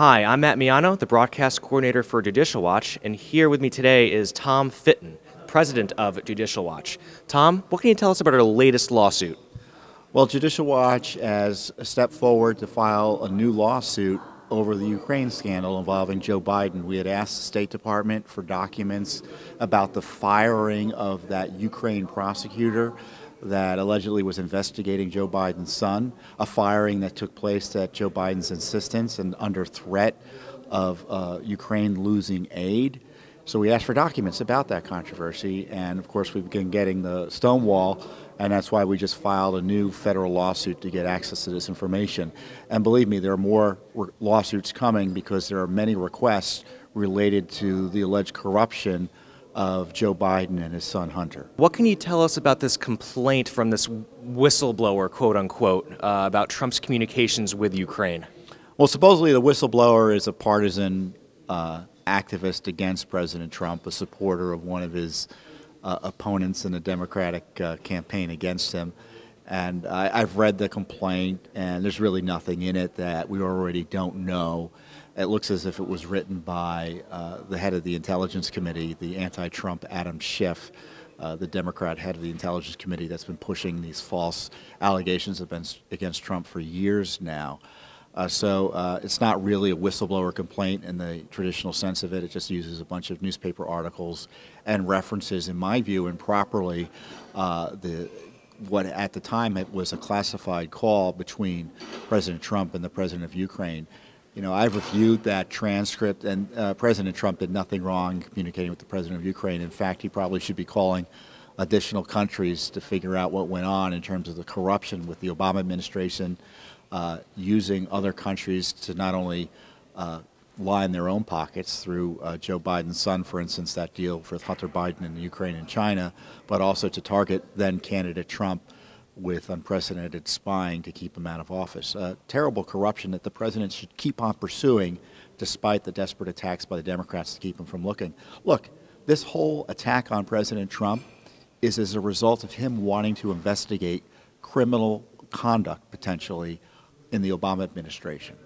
Hi, I'm Matt Miano, the broadcast coordinator for Judicial Watch, and here with me today is Tom Fitton, president of Judicial Watch. Tom, what can you tell us about our latest lawsuit? Well, Judicial Watch has stepped forward to file a new lawsuit over the Ukraine scandal involving Joe Biden. We had asked the State Department for documents about the firing of that Ukraine prosecutor that allegedly was investigating Joe Biden's son, a firing that took place at Joe Biden's insistence and under threat of uh, Ukraine losing aid. So we asked for documents about that controversy, and of course, we've been getting the Stonewall, and that's why we just filed a new federal lawsuit to get access to this information. And believe me, there are more lawsuits coming because there are many requests related to the alleged corruption of Joe Biden and his son Hunter. What can you tell us about this complaint from this whistleblower, quote unquote, uh, about Trump's communications with Ukraine? Well, supposedly the whistleblower is a partisan uh, activist against President Trump, a supporter of one of his uh, opponents in the Democratic uh, campaign against him. And I, I've read the complaint, and there's really nothing in it that we already don't know it looks as if it was written by uh, the head of the Intelligence Committee, the anti Trump Adam Schiff, uh, the Democrat head of the Intelligence Committee that's been pushing these false allegations against Trump for years now. Uh, so uh, it's not really a whistleblower complaint in the traditional sense of it. It just uses a bunch of newspaper articles and references, in my view, improperly uh, the what at the time it was a classified call between President Trump and the president of Ukraine. You know, I've reviewed that transcript, and uh, President Trump did nothing wrong communicating with the president of Ukraine. In fact, he probably should be calling additional countries to figure out what went on in terms of the corruption with the Obama administration, uh, using other countries to not only uh, line their own pockets through uh, Joe Biden's son, for instance, that deal with Hunter Biden in Ukraine and China, but also to target then candidate Trump with unprecedented spying to keep him out of office. Uh, terrible corruption that the president should keep on pursuing despite the desperate attacks by the Democrats to keep him from looking. Look, this whole attack on President Trump is as a result of him wanting to investigate criminal conduct potentially in the Obama administration.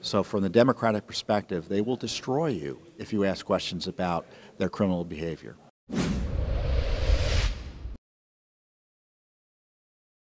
So, from the Democratic perspective, they will destroy you if you ask questions about their criminal behavior.